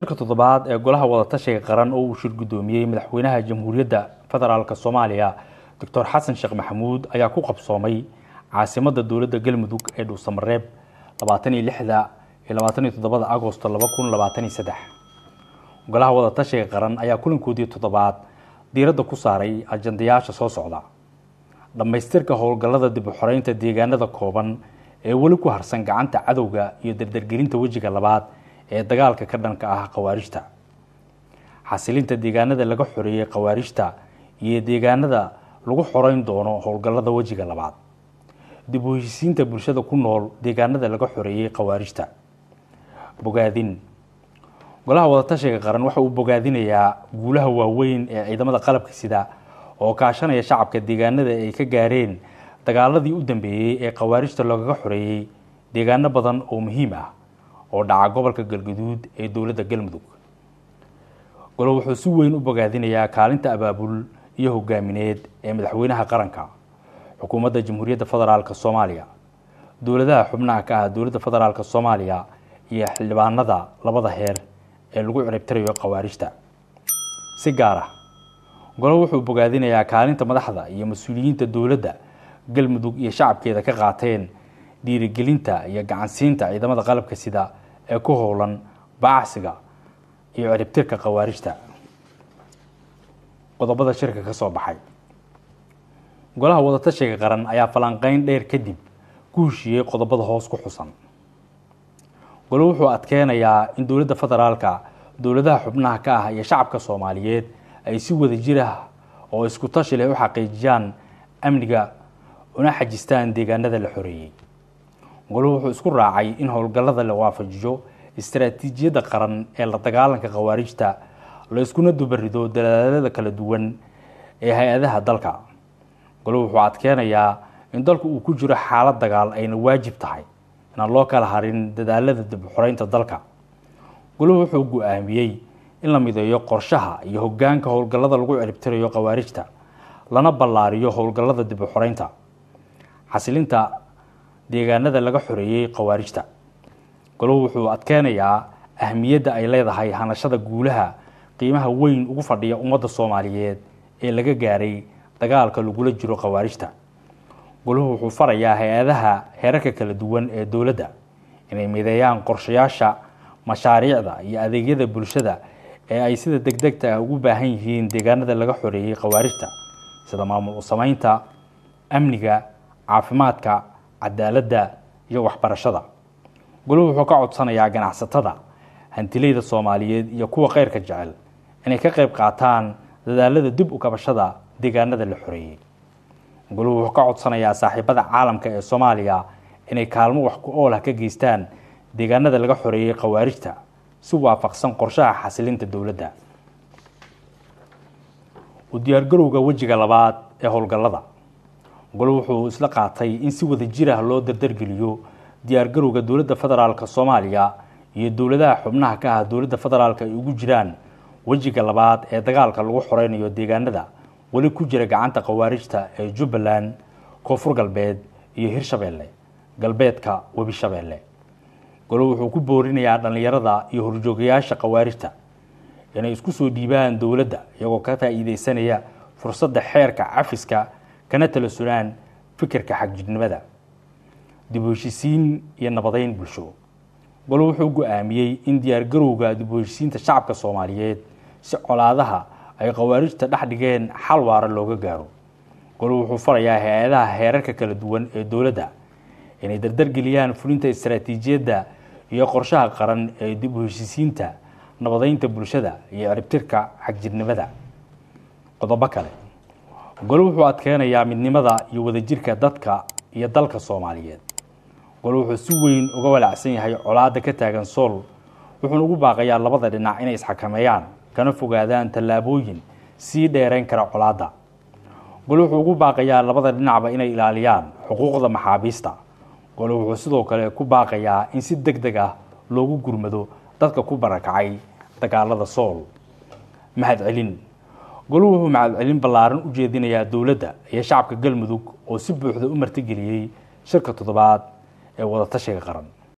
shirka toddobaad ee golaha wadatashiga qaran oo uu shir guddoomiyey madaxweynaha jamhuuriyadda federaalk soomaaliya doctor xasan sheekh maxamuud ayaa ku qabsoomay caasimada dowladda galmudug ee dhuusamareeb labaatan iyo labaatan iyo toddobada agosto laba kun labaatan iyo saddex golaha wadatashiga qaran ayaa kulankoodii toddobaad diiradda ku saaray ajandayaasha soo socda dhammaystirka howlgallada dib uxoreynta deegaanada kooban ee weli ku harsan gacanta cadowga iyo dardargelinta wejiga labaad ee dagaalka ka dhanka ah khawaarijta xasilinta deegaanada laga xoreeyey khawaarijta iyo deegaanada lagu xorayn doono howlgallada wejiga labaad dib u hesiisiinta bulshada ku nool deegaanada laga xoreeyey khawaarijta bogaadin golaha wadatashiga qaran waxa uu bogaadinayaa guulaha waaweyn ee ciidamada qalabka sida oo kaashanaya shacabka deegaanada ay ka gaareen dagaaladii u dambeeyey ee khawaarijta lagaga xoreeyey deegaano badan oo muhiim ah oo dhaca gobolka galgaduud ee dowladda galmudug golo wuxuu si weyn u bogaadinayaa kaalinta abaabul iyo hogaamineed ee madaxweynaha qaranka xukuumadda jamhuuriyadda federaalk soomaaliya dowladaha xubnaha ka ah dowladda federaalk soomaaliya iyo xildhibaanada labada heer ee lagu ciribtirayo khawaarijta si gaar ah golo wuxuu bogaadinayaa kaalinta madaxda iyo mas-uuliyiinta dowladda galmudug iyo shacabkeeda ka qaateen dhiirigelinta iyo gacansiinta ciidamada qalabka sida ee ku howlan bacsiga iyo ciribtirka khawaarijta qodobada shirka ka soo baxay golaha wadatashiga qaran ayaa falanqeyn dheer kadib ku heshiiyey qodobada hoos ku xusan gole wuxuu adkeenayaa in dowladda federaalka dowladaha xubnaha ka ah iyo shacabka soomaaliyeed ay si wada jir ah oo isku tashi leh u xaqiijiyaan amniga una xajistaan deegaanada la xoreeyey muquluhu wuxuu isku raacay in howlgallada la waafajiyo istaraatiijiyadda qaran ee la dagaalanka khawaarijta layskuna dubarido dalaalada kala duwan ee hay-adaha dalka golo wuxuu adkeenayaa in dalku uu ku jiro xaalad dagaal ayna waajib tahay inaan loo kala harin dadaalada dibxoreynta dalka muquluhu wuxuu go-aamiyey in la mideeyo qorshaha iyo hogaanka howlgallada lagu ciribtirayo khawaarijta lana ballaariyo howlgallada dibxoreynta xasilinta deegaanada laga xoreeyey khawaarijta golahu wuxuu adkeynayaa ahmiyadda ay leedahay hanashada guulaha qiimaha weyn ugu fadhiya ummadda soomaaliyeed ee laga gaaray dagaalka lagula jiro khawaarijta golahu wuxuu farayaa hay-adaha herarka kala duwan ee dowladda inay mideeyaan qorshayaasha mashaariicda iyo adeegyada bulshada ee ay sida deg degta ah ugu baahan yihiin deegaanada laga xoreeyey khawaarijta sida maamul u samaynta amniga caafimaadka cadaaladda iyo waxbarashada guluhu wuxuu ka codsanayaa ganacsatada hantileyda soomaaliyeed iyo kuwa kheyrka jecel inay ka qayb qaataan dadaalada dib u kabashada deegaanada la xoreeyey guluhu wuxuu ka codsanayaa saaxiibada caalamka ee soomaaliya inay kaalmo wax ku oolah ka geystaan deegaanada laga xoreeyey khawaarijta si waafaqsan qorshaha xasilinta dowladda u diyaargarowga wejiga labaad ee howlgallada gol wuxuu isla qaatay in si wada jir ah loo dardargeliyo diyaargarowga dowladda federaalk soomaaliya iyo dowladaha xubnaha ka ah dowladda federaalk ay ugu jiraan wejiga labaad ee dagaalka lagu xoreynayo deegaanada weli ku jira gacanta khawaarijta ee jubbaland koonfur galbeed iyo hirshabeelle galbeedka webi shabeelle golo wuxuu ku boorinayaa dhallinyarada iyo horjoogayaasha khawaarijta inay isku soo dhiibaan dowladda iyagoo ka faa'iideysanaya fursadda xeerka cafiska kana tala sunaan fikirka xagjidnimada dib u heshisiin iyo nabadayn bulsho bal wuxuu gu-aamiyey in diyaargarowga dib u shacabka soomaaliyeed si colaadaha ay khawaarijta dhex dhigeen xal waara looga gaaro gol wuxuu farayaa hay-adaha heerarka kala duwan ee dowladda inay dardar geliyaan fulinta istaraatiijiyadda iyo qorshaha qaran ee dib u nabadaynta bulshada iyo ciribtirka xagjirnimada qodobo kale gol wuxuu adkeynayaa midnimada iyo wadajirka dadka iyo dalka soomaaliyeed gol wuxuu si weyn uga walaacsan yahay colaadda ka taagan sool wuxuuna ugu baaqayaa labada dhinac inay isxakameeyaan kana fogaadaan tallaabooyin sii dheereyn kara colaadda gol wuxuu ugu baaqayaa labada dhinacba inay ilaaliyaan xuquuqda maxaabiista gol wuxuu sidoo kale ku baaqayaa in si deg deg ah loogu gurmado dadka ku barakacay dagaalada sool mahadcelin goluhu wuxuu macadcelin ballaaran u jeedinayaa dowladda iyo shacabka galmudug oo si buuxda u martigeliyey shirka toddobaad ee wadatashiga qaran